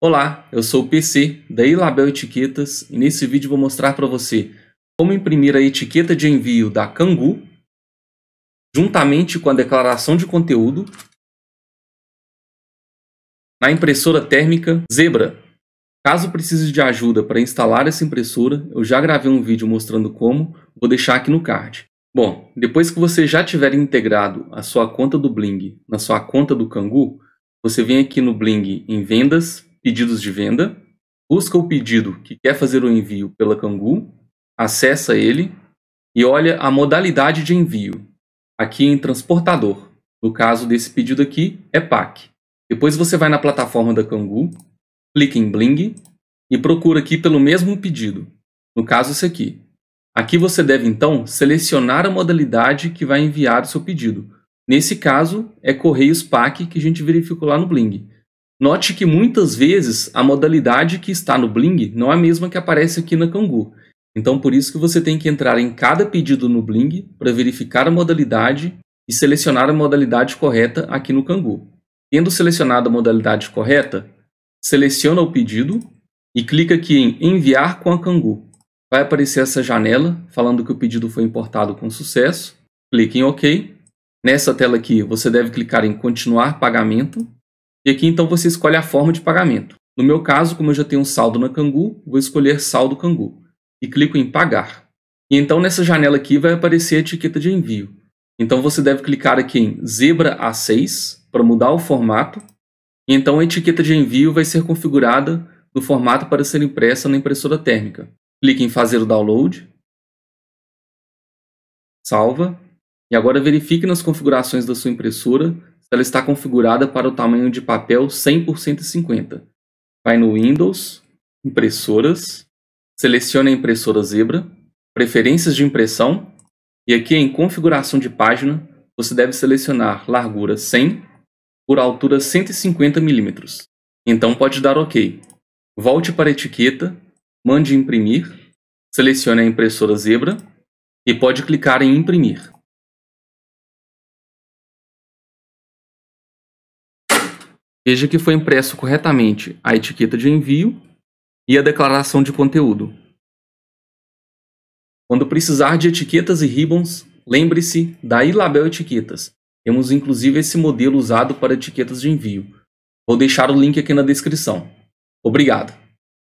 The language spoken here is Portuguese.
Olá, eu sou o PC, da Ilabel Etiquetas, e nesse vídeo vou mostrar para você como imprimir a etiqueta de envio da Kangoo, juntamente com a declaração de conteúdo, na impressora térmica Zebra. Caso precise de ajuda para instalar essa impressora, eu já gravei um vídeo mostrando como, vou deixar aqui no card. Bom, depois que você já tiver integrado a sua conta do Bling na sua conta do Kangoo, você vem aqui no Bling em Vendas, pedidos de venda, busca o pedido que quer fazer o envio pela Cangu, acessa ele e olha a modalidade de envio, aqui em transportador. No caso desse pedido aqui, é PAC. Depois você vai na plataforma da Cangu, clica em Bling e procura aqui pelo mesmo pedido, no caso esse aqui. Aqui você deve então selecionar a modalidade que vai enviar o seu pedido. Nesse caso, é Correios PAC que a gente verificou lá no Bling. Note que muitas vezes a modalidade que está no Bling não é a mesma que aparece aqui na Kangoo. Então por isso que você tem que entrar em cada pedido no Bling para verificar a modalidade e selecionar a modalidade correta aqui no Kangoo. Tendo selecionado a modalidade correta, seleciona o pedido e clica aqui em enviar com a Kangoo. Vai aparecer essa janela falando que o pedido foi importado com sucesso. Clique em OK. Nessa tela aqui, você deve clicar em continuar pagamento e aqui então você escolhe a forma de pagamento. No meu caso, como eu já tenho um saldo na Cangu, vou escolher saldo Cangu e clico em pagar. E então nessa janela aqui vai aparecer a etiqueta de envio. Então você deve clicar aqui em Zebra A6 para mudar o formato. E então a etiqueta de envio vai ser configurada no formato para ser impressa na impressora térmica. Clique em fazer o download. Salva. E agora verifique nas configurações da sua impressora então, ela está configurada para o tamanho de papel 100 por 150. Vai no Windows, Impressoras, selecione a impressora Zebra, Preferências de impressão, e aqui em Configuração de página, você deve selecionar largura 100 por altura 150 mm. Então pode dar OK. Volte para a etiqueta, mande imprimir, selecione a impressora Zebra e pode clicar em imprimir. Veja que foi impresso corretamente a etiqueta de envio e a declaração de conteúdo. Quando precisar de etiquetas e ribbons, lembre-se da iLabel Etiquetas. Temos inclusive esse modelo usado para etiquetas de envio. Vou deixar o link aqui na descrição. Obrigado!